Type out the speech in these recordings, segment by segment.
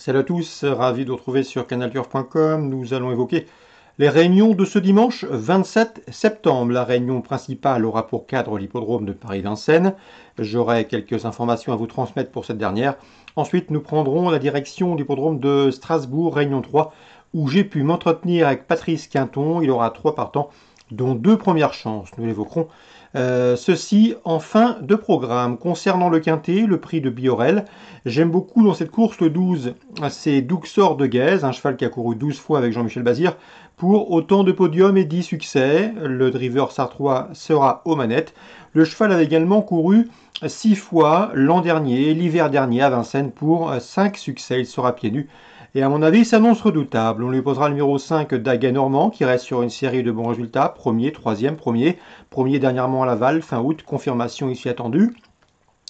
Salut à tous, ravi de vous retrouver sur canalture.com Nous allons évoquer les réunions de ce dimanche 27 septembre. La réunion principale aura pour cadre l'hippodrome de Paris-Vincennes. J'aurai quelques informations à vous transmettre pour cette dernière. Ensuite, nous prendrons la direction de l'hippodrome de Strasbourg, Réunion 3, où j'ai pu m'entretenir avec Patrice Quinton. Il aura trois partants dont deux premières chances, nous l'évoquerons. Euh, ceci en fin de programme. Concernant le quintet, le prix de Biorel, j'aime beaucoup dans cette course le 12, c'est Duxor de Gaze, un cheval qui a couru 12 fois avec Jean-Michel Bazir, pour autant de podiums et 10 succès. Le driver sartrois sera aux manettes. Le cheval avait également couru 6 fois l'an dernier, l'hiver dernier à Vincennes pour 5 succès. Il sera pieds nus et à mon avis, s'annonce redoutable. On lui posera le numéro 5 d'Aguenormand, Normand, qui reste sur une série de bons résultats. Premier, troisième, premier. Premier dernièrement à Laval, fin août, confirmation ici attendue.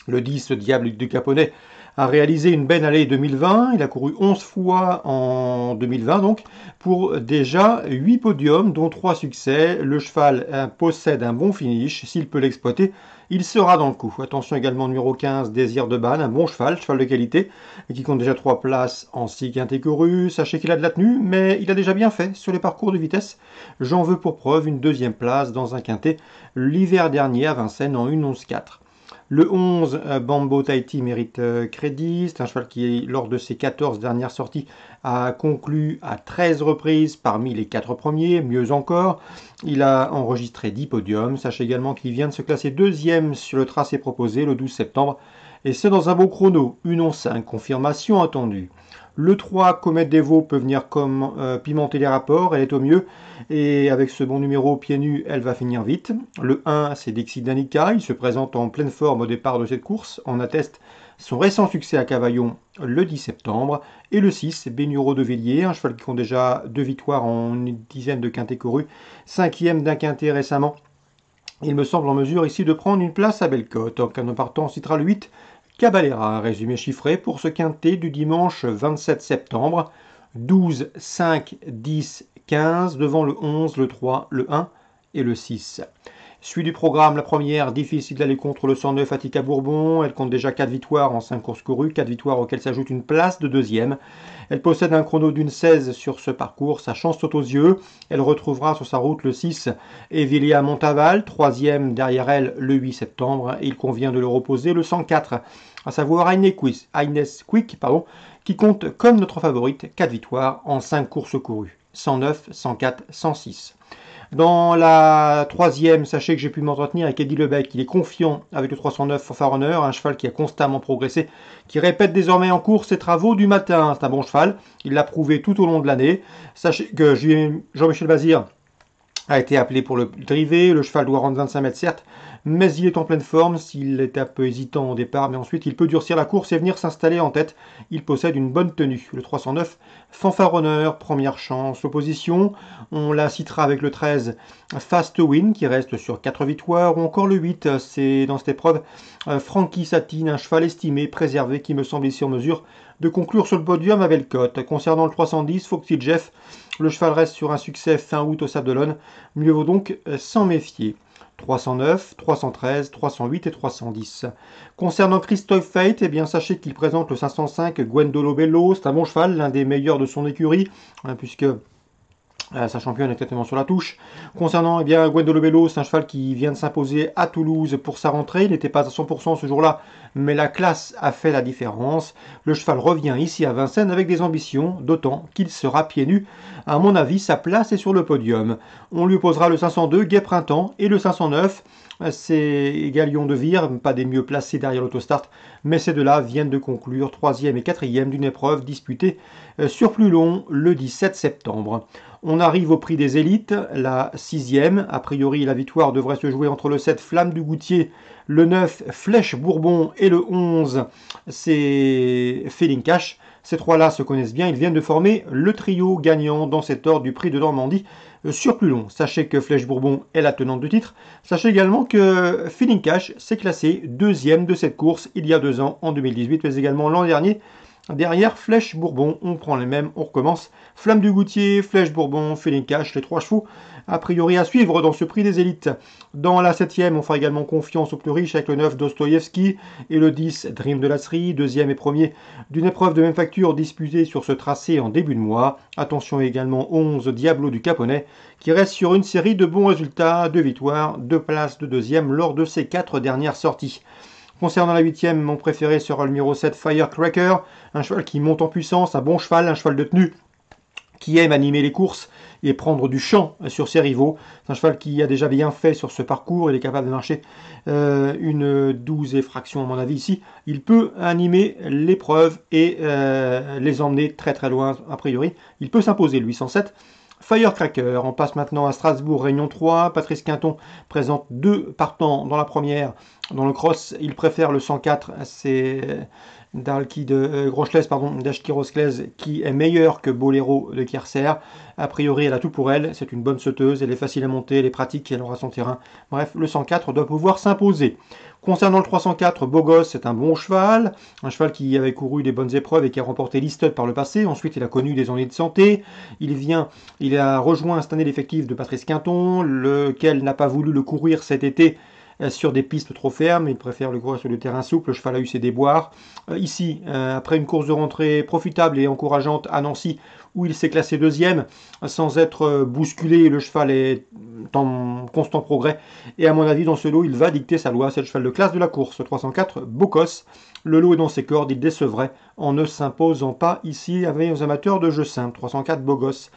Le 10, Diable du Caponnet, a réalisé une belle allée 2020. Il a couru 11 fois en 2020, donc, pour déjà 8 podiums, dont 3 succès. Le cheval euh, possède un bon finish. S'il peut l'exploiter, il sera dans le coup. Attention également numéro 15, Désir de Banne, un bon cheval, cheval de qualité, et qui compte déjà trois places en 6 quintés corus. Sachez qu'il a de la tenue, mais il a déjà bien fait sur les parcours de vitesse. J'en veux pour preuve une deuxième place dans un quintet l'hiver dernier à Vincennes en une 11 4 le 11, euh, Bambo Tahiti mérite euh, crédit. C'est un cheval qui, lors de ses 14 dernières sorties, a conclu à 13 reprises parmi les 4 premiers, mieux encore. Il a enregistré 10 podiums. Sachez également qu'il vient de se classer deuxième sur le tracé proposé le 12 septembre. Et c'est dans un beau chrono, une 11-5, confirmation attendue. Le 3, Comète des Vaux peut venir comme euh, pimenter les rapports, elle est au mieux, et avec ce bon numéro pieds nus, elle va finir vite. Le 1, c'est Dixie Danica, il se présente en pleine forme au départ de cette course, en atteste son récent succès à Cavaillon le 10 septembre, et le 6, c'est de Villiers, un cheval qui compte déjà deux victoires en une dizaine de quintet courus, cinquième d'un quintet récemment. Il me semble en mesure ici de prendre une place à Bellecote. En partant, on citera le 8, Caballera, résumé chiffré pour ce quintet du dimanche 27 septembre. 12, 5, 10, 15 devant le 11, le 3, le 1 et le 6. Suit du programme la première, difficile d'aller contre le 109 Attica Bourbon. Elle compte déjà 4 victoires en 5 courses courues, 4 victoires auxquelles s'ajoute une place de deuxième. Elle possède un chrono d'une 16 sur ce parcours, sa chance saute aux yeux. Elle retrouvera sur sa route le 6 Evilia Montaval, troisième derrière elle le 8 septembre. Il convient de le reposer le 104, à savoir Aines Quick, Quick pardon, qui compte comme notre favorite 4 victoires en 5 courses courues, 109, 104, 106. Dans la troisième, sachez que j'ai pu m'entretenir avec Eddie Lebec. Il est confiant avec le 309 Runner, un cheval qui a constamment progressé, qui répète désormais en cours ses travaux du matin. C'est un bon cheval. Il l'a prouvé tout au long de l'année. Sachez que Jean-Michel Bazir a été appelé pour le driver. Le cheval doit rendre 25 mètres, certes, mais il est en pleine forme. S'il est un peu hésitant au départ, mais ensuite il peut durcir la course et venir s'installer en tête. Il possède une bonne tenue. Le 309, fanfaronneur, première chance. Opposition, on la citera avec le 13, Fast Win, qui reste sur 4 victoires, ou encore le 8. C'est dans cette épreuve, euh, Frankie Satine, un cheval estimé, préservé, qui me semble ici en mesure de conclure sur le podium avec le cote, Concernant le 310, Foxy Jeff, le cheval reste sur un succès fin août au Sable Mieux vaut donc euh, s'en méfier. 309, 313, 308 et 310. Concernant Christophe Fate, eh bien, sachez qu'il présente le 505 Guendolo Bello. C'est un bon cheval, l'un des meilleurs de son écurie, hein, puisque euh, sa championne est exactement sur la touche. Concernant et eh bien, Bello, c'est un cheval qui vient de s'imposer à Toulouse pour sa rentrée. Il n'était pas à 100% ce jour-là, mais la classe a fait la différence. Le cheval revient ici à Vincennes avec des ambitions, d'autant qu'il sera pieds nus. À mon avis, sa place est sur le podium. On lui opposera le 502, Gay Printemps, et le 509. C'est Galion de Vire, pas des mieux placés derrière l'autostart, mais ces deux-là viennent de conclure 3 et 4 d'une épreuve disputée euh, sur plus long le 17 septembre. On arrive au prix des élites, la sixième. A priori, la victoire devrait se jouer entre le 7 Flamme du Goutier, le 9 Flèche Bourbon et le 11 c'est Feeling Cash. Ces trois-là se connaissent bien, ils viennent de former le trio gagnant dans cet ordre du prix de Normandie euh, sur plus long. Sachez que Flèche Bourbon est la tenante de titre. Sachez également que Feeling Cash s'est classé deuxième de cette course il y a deux ans, en 2018, mais également l'an dernier Derrière, flèche Bourbon, on prend les mêmes, on recommence. Flamme du Goutier, flèche Bourbon, Cash, les trois chevaux, a priori à suivre dans ce prix des élites. Dans la septième, on fera également confiance aux plus riches avec le 9 Dostoïevski et le 10 Dream de la Serie, deuxième et premier d'une épreuve de même facture disputée sur ce tracé en début de mois. Attention également 11 Diablo du Caponais, qui reste sur une série de bons résultats, deux victoires, deux places de deuxième lors de ses quatre dernières sorties. Concernant la huitième, mon préféré sera le numéro 7, Firecracker, un cheval qui monte en puissance, un bon cheval, un cheval de tenue, qui aime animer les courses et prendre du champ sur ses rivaux. C'est un cheval qui a déjà bien fait sur ce parcours, il est capable de marcher euh, une douze effraction à mon avis ici. Il peut animer l'épreuve et euh, les emmener très très loin a priori. Il peut s'imposer le 807. Firecracker, on passe maintenant à Strasbourg, Réunion 3. Patrice Quinton présente deux partants dans la première. Dans le cross, il préfère le 104, c'est de euh, Groschles, pardon, qui est meilleure que Boléro de Kierser. A priori, elle a tout pour elle. C'est une bonne sauteuse, elle est facile à monter, elle est pratique, elle aura son terrain. Bref, le 104 doit pouvoir s'imposer. Concernant le 304, Bogos, c'est un bon cheval, un cheval qui avait couru des bonnes épreuves et qui a remporté l'Istud par le passé. Ensuite, il a connu des années de santé. Il vient, il a rejoint cette année l'effectif de Patrice Quinton, lequel n'a pas voulu le courir cet été euh, sur des pistes trop fermes. Il préfère le gros sur le terrain souple. Le cheval a eu ses déboires. ici, euh, après une course de rentrée profitable et encourageante à Nancy, où il s'est classé deuxième sans être euh, bousculé. Le cheval est en constant progrès. Et à mon avis, dans ce lot, il va dicter sa loi. C'est le cheval de classe de la course. 304, Bocos. Le lot est dans ses cordes. Il décevrait en ne s'imposant pas ici avec les amateurs de jeux simple. 304, Bogos.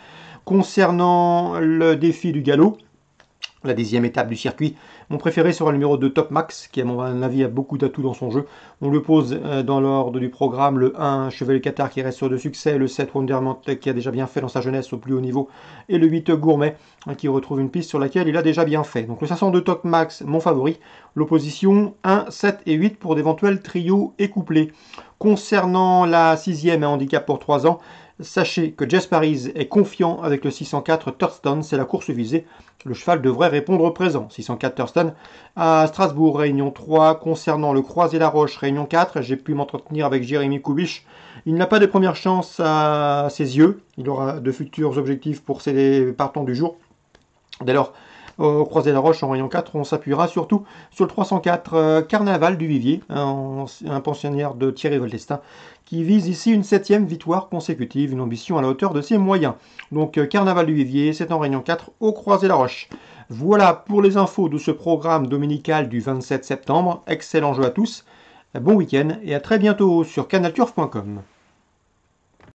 Concernant le défi du galop, la dixième étape du circuit. Mon préféré sera le numéro 2 Top Max, qui à mon avis a beaucoup d'atouts dans son jeu. On le pose euh, dans l'ordre du programme, le 1 Chevalier Qatar qui reste sur de succès, le 7 Wonderment qui a déjà bien fait dans sa jeunesse au plus haut niveau, et le 8 Gourmet qui retrouve une piste sur laquelle il a déjà bien fait. Donc le 502 Top Max, mon favori. L'opposition 1, 7 et 8 pour d'éventuels trios et couplés. Concernant la sixième, un handicap pour 3 ans, Sachez que Jess Paris est confiant avec le 604 Thurston, c'est la course visée. Le cheval devrait répondre présent. 604 Thurston à Strasbourg, réunion 3. Concernant le croiser la Roche, réunion 4, j'ai pu m'entretenir avec Jérémy Kubisch. Il n'a pas de première chance à ses yeux. Il aura de futurs objectifs pour ses partants du jour. Dès lors, au Croisé la Roche en rayon 4, on s'appuiera surtout sur le 304 euh, Carnaval du Vivier, un, pensionnaire de Thierry Voltestin, qui vise ici une septième victoire consécutive, une ambition à la hauteur de ses moyens. Donc euh, Carnaval du Vivier, c'est en rayon 4 au Croisé la Roche. Voilà pour les infos de ce programme dominical du 27 septembre. Excellent jeu à tous, bon week-end et à très bientôt sur canalturf.com.